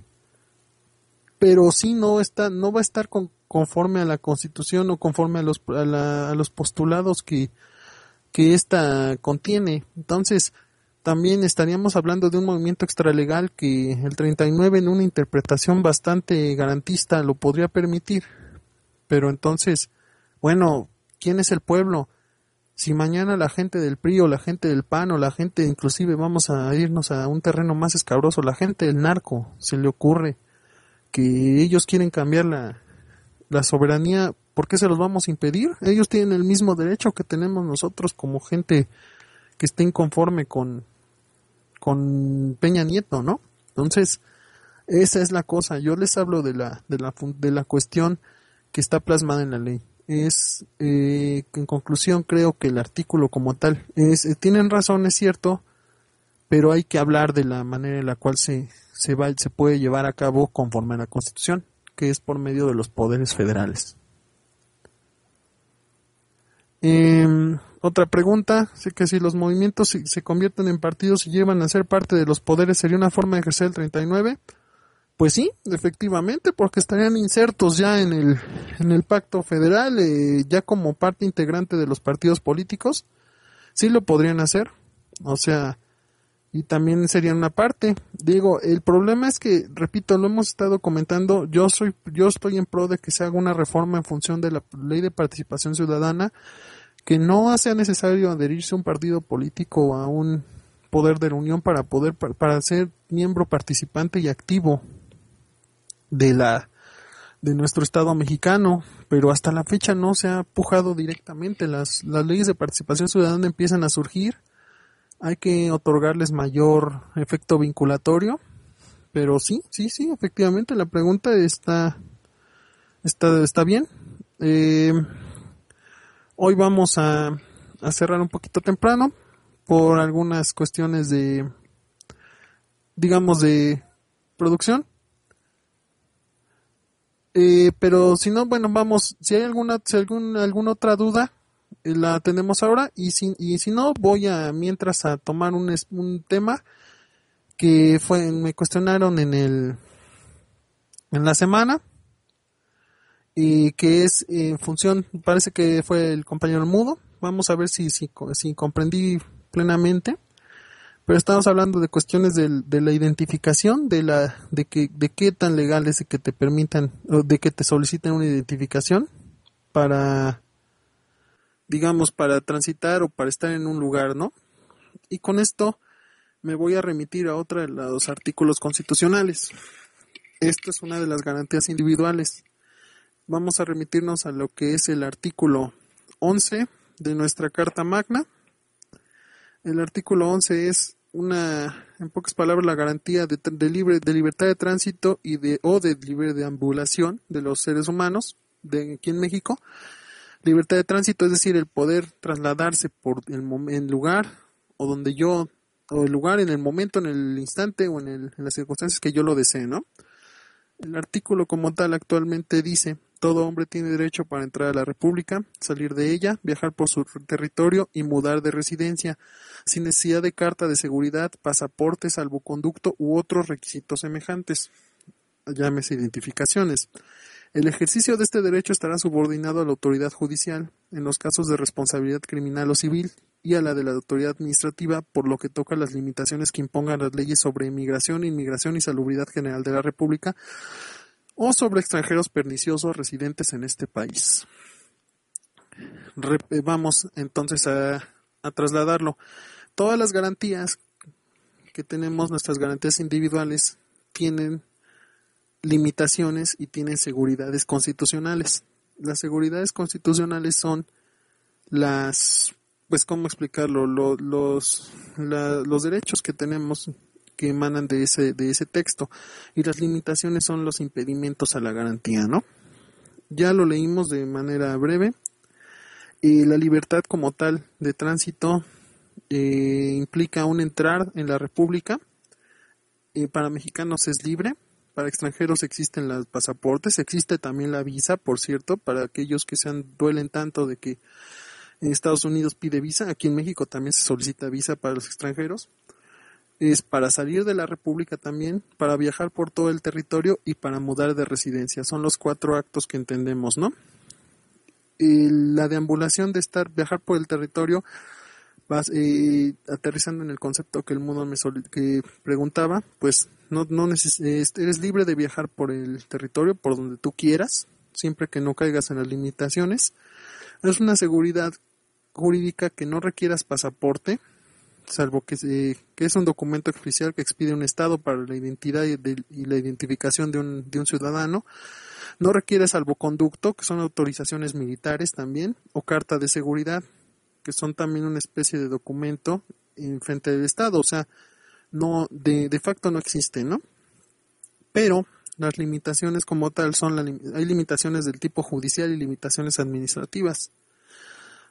Pero sí no está no va a estar con, conforme a la Constitución o conforme a los los postulados que que esta contiene. Entonces, también estaríamos hablando de un movimiento extralegal que el 39 en una interpretación bastante garantista lo podría permitir. Pero entonces, bueno, ¿quién es el pueblo? si mañana la gente del PRI o la gente del PAN o la gente, inclusive vamos a irnos a un terreno más escabroso, la gente del narco se le ocurre que ellos quieren cambiar la, soberanía, ¿por qué se los vamos a impedir? Ellos tienen el mismo derecho que tenemos nosotros como gente que esté inconforme con, con Peña Nieto, ¿no? Entonces, esa es la cosa. Yo les hablo de la, de la, de la cuestión que está plasmada en la ley es, eh, en conclusión, creo que el artículo como tal es, eh, tienen razón, es cierto, pero hay que hablar de la manera en la cual se, se, va, se puede llevar a cabo conforme a la Constitución, que es por medio de los poderes federales. Em, otra pregunta, sé que si los movimientos se, se convierten en partidos y llevan a ser parte de los poderes, ¿sería una forma de ejercer el 39? Pues sí, efectivamente, porque estarían insertos ya en el, pacto federal, eh, ya como parte integrante de los partidos políticos, sí lo podrían hacer, o sea, y también serían una parte. Digo, el problema es que, repito, lo hemos estado comentando, yo soy, yo estoy en pro de que se haga una reforma en función de la ley de participación ciudadana, que no sea necesario adherirse a un partido político o a un poder de la Unión para poder para ser miembro participante y activo de la de nuestro Estado mexicano, pero hasta la fecha no se ha pujado directamente. Las, leyes de participación ciudadana empiezan a surgir, hay que otorgarles mayor efecto vinculatorio, pero sí, sí, sí, efectivamente la pregunta está, está, está bien. Eh, hoy vamos a, a cerrar un poquito temprano por algunas cuestiones de, digamos, de producción eh, pero si no, bueno, vamos, si hay alguna, si algún, alguna otra duda, eh, la tenemos ahora y si, y si no, voy a mientras a tomar un, un tema que fue, me cuestionaron en el, en la semana y que es en función, parece que fue el compañero mudo, vamos a ver si, si comprendí plenamente pero estamos hablando de cuestiones de, la identificación, de la de que de qué tan legal es que te permitan de que te soliciten una identificación para digamos para transitar o para estar en un lugar, ¿no? Y con esto me voy a remitir a otra de los artículos constitucionales. Esto es una de las garantías individuales. Vamos a remitirnos a lo que es el artículo 11 de nuestra Carta Magna. El artículo 11 es una, en pocas palabras, la garantía de, libre, de libertad de tránsito y de, o de libre deambulación de los seres humanos de aquí en México. Libertad de tránsito, es decir, el poder trasladarse por el, lugar o donde yo, o el lugar en el momento, en el instante o en, las circunstancias que yo lo desee, ¿no? El artículo como tal actualmente dice todo hombre tiene derecho para entrar a la República, salir de ella, viajar por su territorio y mudar de residencia, sin necesidad de carta de seguridad, pasaporte, salvoconducto u otros requisitos semejantes. Llámese identificaciones. El ejercicio de este derecho estará subordinado a la autoridad judicial, en los casos de responsabilidad criminal o civil, y a la de la autoridad administrativa, por lo que toca las limitaciones que impongan las leyes sobre inmigración, inmigración y salubridad general de la República, o sobre extranjeros perniciosos residentes en este país. Eh, vamos entonces a, trasladarlo. Todas las garantías que tenemos, nuestras garantías individuales, tienen limitaciones y tienen seguridades constitucionales. Las seguridades constitucionales son las, pues, ¿cómo explicarlo? Los, los, los derechos que tenemos que emanan de ese, de ese texto. Y las limitaciones son los impedimentos a la garantía, ¿no? Ya lo leímos de manera breve. y la libertad como tal de tránsito eh, implica un entrar en la República. Eh, para mexicanos es libre. Para extranjeros existen los pasaportes. Existe también la visa, por cierto, para aquellos que se duelen tanto de que en Estados Unidos pide visa. Aquí en México también se solicita visa para los extranjeros es para salir de la República también, para viajar por todo el territorio y para mudar de residencia. Son los cuatro actos que entendemos, ¿no? la deambulación de estar, viajar por el territorio, vas eh, aterrizando en el concepto que el mundo me que preguntaba, pues no, no eres libre de viajar por el territorio, por donde tú quieras, siempre que no caigas en las limitaciones. Es una seguridad jurídica que no requieras pasaporte, salvo que, que, es un documento oficial que expide un Estado para la identidad y, la identificación de un, ciudadano. No requiere salvoconducto, que son autorizaciones militares también, o carta de seguridad, que son también una especie de documento en frente del Estado. O sea, no de, facto no existe, ¿no? Pero las limitaciones como tal son, hay limitaciones del tipo judicial y limitaciones administrativas.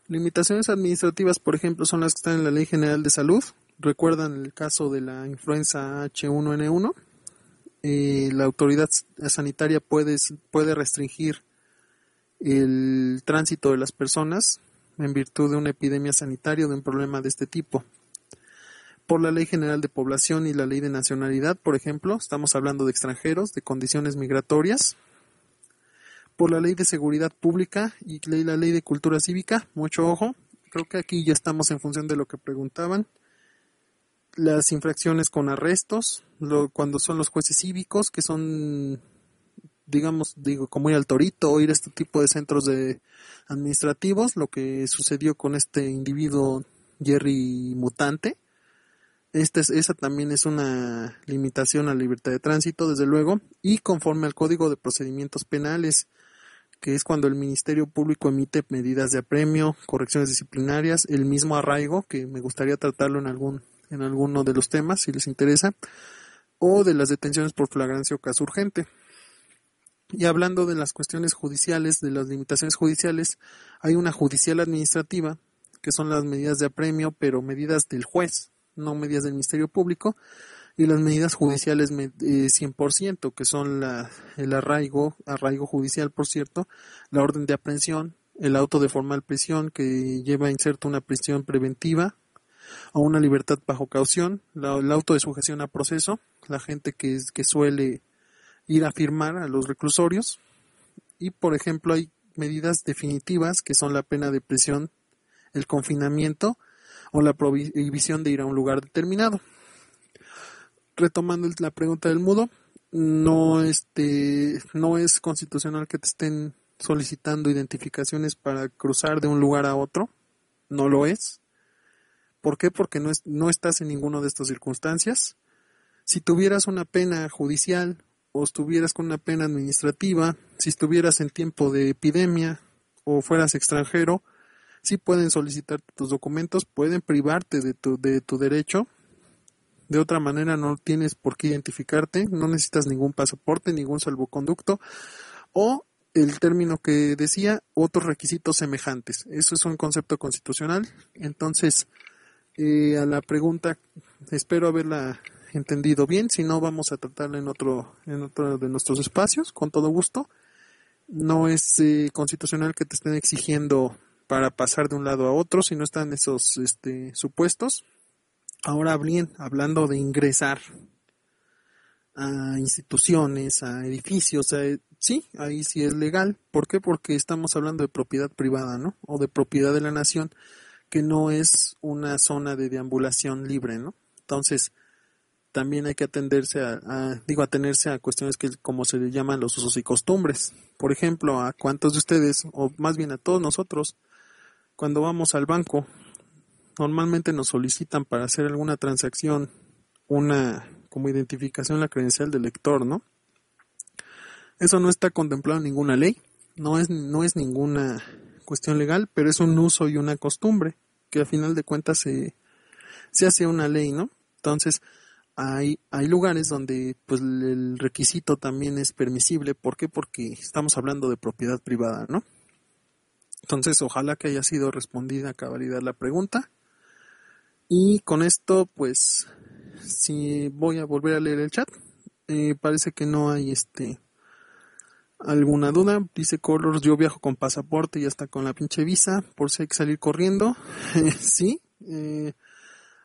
Limitaciones administrativas, por ejemplo, son las que están en la Ley General de Salud. Recuerdan el caso de la influenza H1N1. Eh, la autoridad sanitaria puede restringir el tránsito de las personas en virtud de una epidemia sanitaria o de un problema de este tipo. Por la Ley General de Población y la Ley de Nacionalidad, por ejemplo, estamos hablando de extranjeros, de condiciones migratorias, por la Ley de Seguridad Pública y la Ley de Cultura Cívica. Mucho ojo. Creo que aquí ya estamos en función de lo que preguntaban. Las infracciones con arrestos, cuando son los jueces cívicos, que son, digamos, digo, como ir al torito ir a este tipo de centros de administrativos, lo que sucedió con este individuo Jerry Mutante. Esta es, esa también es una limitación a la libertad de tránsito, desde luego, y conforme al Código de Procedimientos Penales, que es cuando el Ministerio Público emite medidas de apremio, correcciones disciplinarias, el mismo arraigo, que me gustaría tratarlo en algún en alguno de los temas si les interesa, o de las detenciones por flagrancia o caso urgente. Y hablando de las cuestiones judiciales, de las limitaciones judiciales, hay una judicial administrativa, que son las medidas de apremio, pero medidas del juez, no medidas del Ministerio Público, y las medidas judiciales 100%, eh, que son el arraigo, arraigo judicial, por cierto, la orden de aprehensión, el auto de formal prisión que lleva inserto una prisión preventiva o una libertad bajo caución, el auto de sujeción a proceso, la gente que suele ir a firmar a los reclusorios y, por ejemplo, hay medidas definitivas que son la pena de prisión, el confinamiento o la prohibición de ir a un lugar determinado retomando la pregunta del mudo, no este no es constitucional que te estén solicitando identificaciones para cruzar de un lugar a otro, no lo es. ¿Por qué? Porque no, es, no estás en ninguna de estas circunstancias. Si tuvieras una pena judicial o estuvieras con una pena administrativa, si estuvieras en tiempo de epidemia o fueras extranjero, sí pueden solicitar tus documentos, pueden privarte de tu, de tu derecho de otra manera no tienes por qué identificarte, no necesitas ningún pasaporte, ningún salvoconducto o el término que decía, otros requisitos semejantes. Eso es un concepto constitucional. Entonces, eh, a la pregunta, espero haberla entendido bien. Si no, vamos a tratarla en otro, en otro de nuestros espacios, con todo gusto. No es eh, constitucional que te estén exigiendo para pasar de un lado a otro si no están esos este, supuestos. Ahora bien, hablando de ingresar a instituciones, a edificios, sí, ahí sí es legal. ¿Por qué? Porque estamos hablando de propiedad privada, ¿no? O de propiedad de la nación, que no es una zona de deambulación libre, ¿no? Entonces, también hay que atenderse a, digo, atenerse a cuestiones que como se le llaman los usos y costumbres. Por ejemplo, a cuántos de ustedes, o más bien a todos nosotros, cuando vamos al banco, normalmente nos solicitan para hacer alguna transacción una como identificación la credencial del lector, ¿no? Eso no está contemplado en ninguna ley, no es, no es ninguna cuestión legal, pero es un uso y una costumbre que al final de cuentas se, hace una ley, ¿no? Entonces, hay, hay lugares donde pues el requisito también es permisible, ¿por qué? Porque estamos hablando de propiedad privada, ¿no? Entonces, ojalá que haya sido respondida a cabalidad la pregunta. Y con esto, pues, si voy a volver a leer el chat, eh, parece que no hay este alguna duda. Dice Colors, yo viajo con pasaporte y hasta con la pinche visa, por si hay que salir corriendo. [laughs] sí, eh,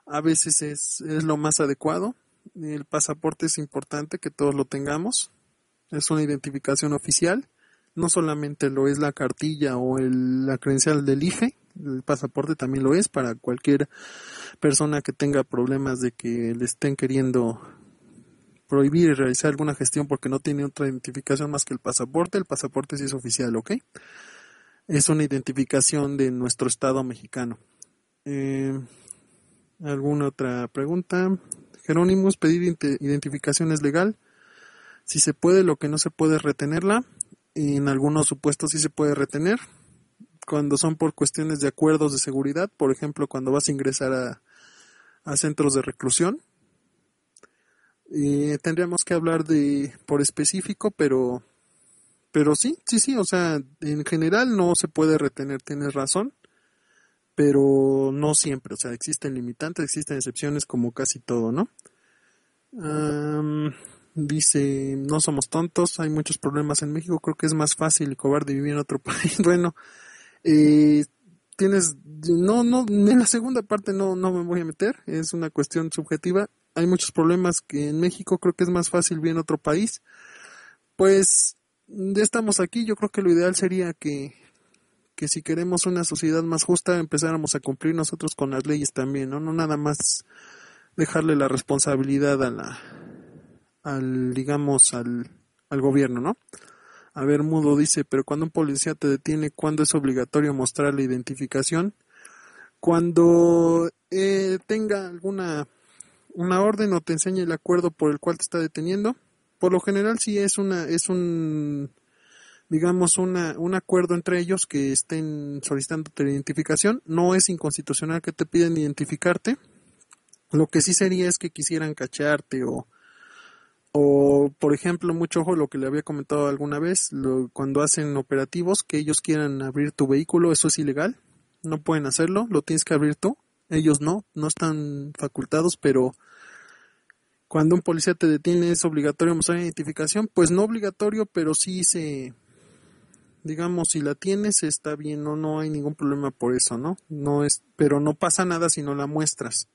a veces es, lo más adecuado. El pasaporte es importante que todos lo tengamos. Es una identificación oficial. No solamente lo es la cartilla o la credencial del IFE, el pasaporte también lo es para cualquier persona que tenga problemas de que le estén queriendo prohibir realizar alguna gestión porque no tiene otra identificación más que el pasaporte. El pasaporte sí es oficial, ¿ok? Es una identificación de nuestro Estado mexicano. Eh, ¿Alguna otra pregunta? Jerónimos, pedir identificación es legal. Si se puede, lo que no se puede es retenerla. En algunos supuestos sí se puede retener cuando son por cuestiones de acuerdos de seguridad, por ejemplo, cuando vas a ingresar a, centros de reclusión. tendríamos que hablar de por específico, pero pero sí, sí, sí, o sea, en general no se puede retener, tienes razón, pero no siempre, o sea, existen limitantes, existen excepciones como casi todo, ¿no? dice, no somos tontos, hay muchos problemas en México, creo que es más fácil y cobarde vivir en otro [laughs] país. bueno, eh, tienes, no, no, en la segunda parte no, no me voy a meter, es una cuestión subjetiva. Hay muchos problemas que en México creo que es más fácil bien otro país. Pues ya estamos aquí, yo creo que lo ideal sería que, que si queremos una sociedad más justa empezáramos a cumplir nosotros con las leyes también, ¿no? No nada más dejarle la responsabilidad a la, al, digamos, al, al gobierno, ¿no? A ver, Mudo dice, pero cuando un policía te detiene, ¿cuándo es obligatorio mostrar la identificación? Cuando eh, tenga alguna una orden o te enseñe el acuerdo por el cual te está deteniendo. Por lo general sí es una es un digamos una un acuerdo entre ellos que estén solicitando la identificación, no es inconstitucional que te piden identificarte. Lo que sí sería es que quisieran cacharte o o, por ejemplo, mucho ojo lo que le había comentado alguna vez, cuando hacen operativos que ellos quieran abrir tu vehículo, eso es ilegal, no pueden hacerlo, lo tienes que abrir tú, ellos no, no están facultados, pero cuando un policía te detiene es obligatorio mostrar identificación, pues no obligatorio, pero sí se, digamos, si la tienes está bien, no, no hay ningún problema por eso, ¿no? No es, pero no pasa nada si no la muestras.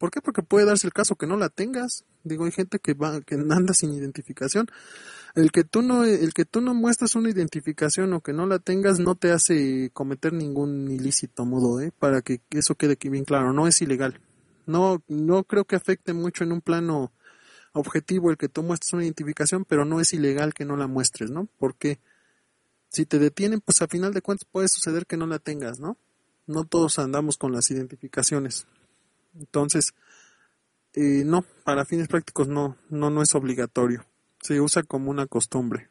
¿Por qué? Porque puede darse el caso que no la tengas. Digo, hay gente que va, que anda sin identificación. El que tú no, el que tú no muestras una identificación o que no la tengas no te hace cometer ningún ilícito modo, ¿eh? Para que eso quede aquí bien claro. No es ilegal. No, no creo que afecte mucho en un plano objetivo el que tú muestres una identificación, pero no es ilegal que no la muestres, ¿no? Porque si te detienen, pues a final de cuentas puede suceder que no la tengas, ¿no? No todos andamos con las identificaciones. Entonces, eh, no, para fines prácticos no, no, no es obligatorio. Se usa como una costumbre.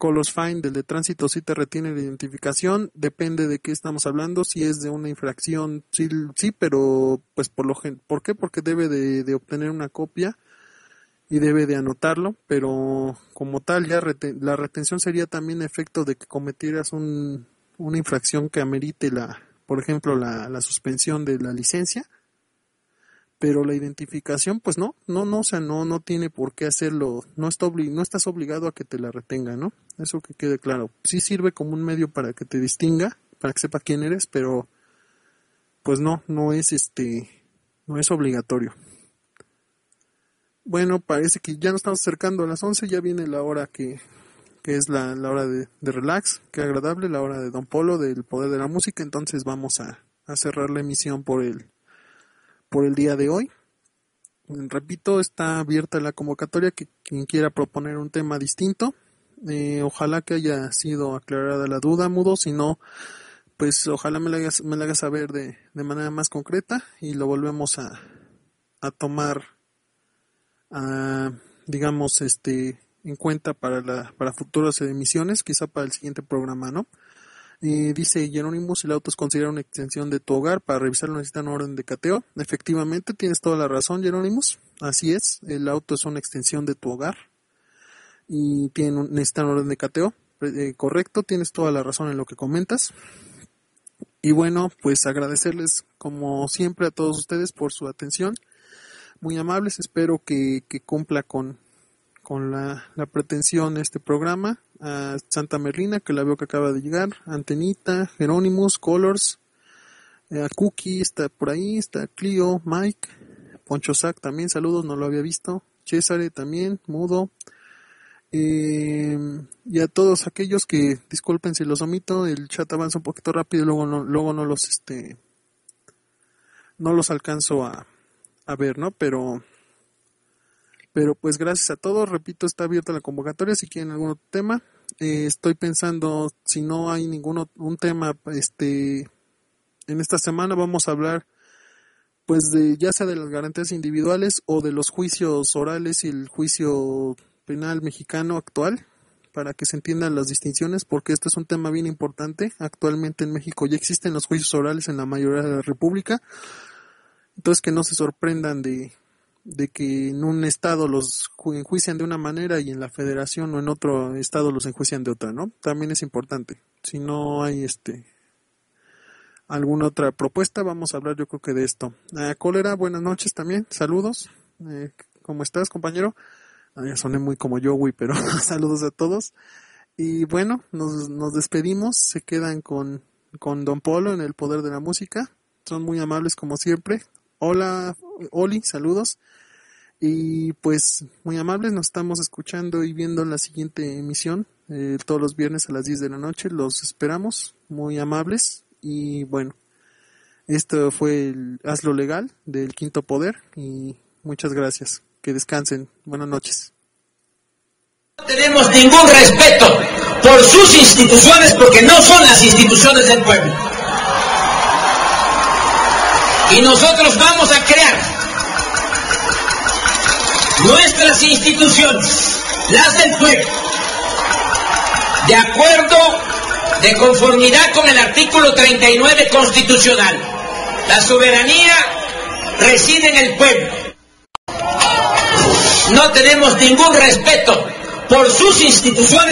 los Fine el de tránsito si te retiene la identificación, depende de qué estamos hablando, si es de una infracción, sí, sí pero pues por lo ¿por qué? Porque debe de, obtener una copia y debe de anotarlo, pero como tal ya la retención sería también efecto de que cometieras un, una infracción que amerite la, por ejemplo, la, la suspensión de la licencia, pero la identificación, pues no, no, no, o sea, no, no tiene por qué hacerlo, no, está no estás obligado a que te la retenga, ¿no? Eso que quede claro. Sí sirve como un medio para que te distinga, para que sepa quién eres, pero pues no, no es este, no es obligatorio. Bueno, parece que ya nos estamos acercando a las 11, ya viene la hora que que es la, hora de, relax, que agradable, la hora de Don Polo, del poder de la música. Entonces vamos a, cerrar la emisión por el, por el día de hoy. Repito, está abierta la convocatoria que quien quiera proponer un tema distinto. Eh, ojalá que haya sido aclarada la duda, mudo. Si no, pues ojalá me la hagas, me la hagas saber de, de manera más concreta y lo volvemos a, a tomar, a, digamos, este, en cuenta para, la, para futuras emisiones, quizá para el siguiente programa, ¿no? dice Jerónimo, si el auto es considerado una extensión de tu hogar, para revisarlo necesitan orden de cateo. Efectivamente, tienes toda la razón, Jerónimo. Así es, el auto es una extensión de tu hogar y tiene necesitan orden de cateo. Eh, correcto, tienes toda la razón en lo que comentas. Y bueno, pues agradecerles como siempre a todos ustedes por su atención. Muy amables, espero que cumpla con, con la, pretensión de este programa, a Santa Merlina, que la veo que acaba de llegar, Antenita, Jerónimos, Colors, eh, a Cookie está por ahí, está Clio, Mike, Poncho Sac también, saludos, no lo había visto, César también, Mudo, em, y a todos aquellos que, disculpen si los omito, el chat avanza un poquito rápido, luego no, luego no los, este, no los alcanzo a, a ver, ¿no? Pero pero pues gracias a todos, repito, está abierta la convocatoria si quieren algún otro tema. Eh, estoy pensando si no hay ningún un tema este en esta semana vamos a hablar pues de ya sea de las garantías individuales o de los juicios orales y el juicio penal mexicano actual para que se entiendan las distinciones porque este es un tema bien importante actualmente en México ya existen los juicios orales en la mayoría de la república entonces que no se sorprendan de de que en un estado los enjuician de una manera y en la federación o en otro estado los enjuician de otra, ¿no? También es importante. Si no hay este alguna otra propuesta, vamos a hablar yo creo que de esto. Eh, cólera, buenas noches también, saludos. Eh, ¿Cómo estás, compañero? Ah, soné muy como yo, güey, pero [laughs] saludos a todos. Y bueno, nos, nos despedimos, se quedan con, con Don Polo en el poder de la música. Son muy amables como siempre, Hola, Oli, saludos. Y pues muy amables, nos estamos escuchando y viendo la siguiente emisión eh, todos los viernes a las 10 de la noche. Los esperamos, muy amables. Y bueno, esto fue el Hazlo Legal del Quinto Poder y muchas gracias. Que descansen. Buenas noches. No tenemos ningún respeto por sus instituciones porque no son las instituciones del pueblo. Y nosotros vamos a crear nuestras instituciones, las del pueblo, de acuerdo, de conformidad con el artículo 39 constitucional. La soberanía reside en el pueblo. No tenemos ningún respeto por sus instituciones.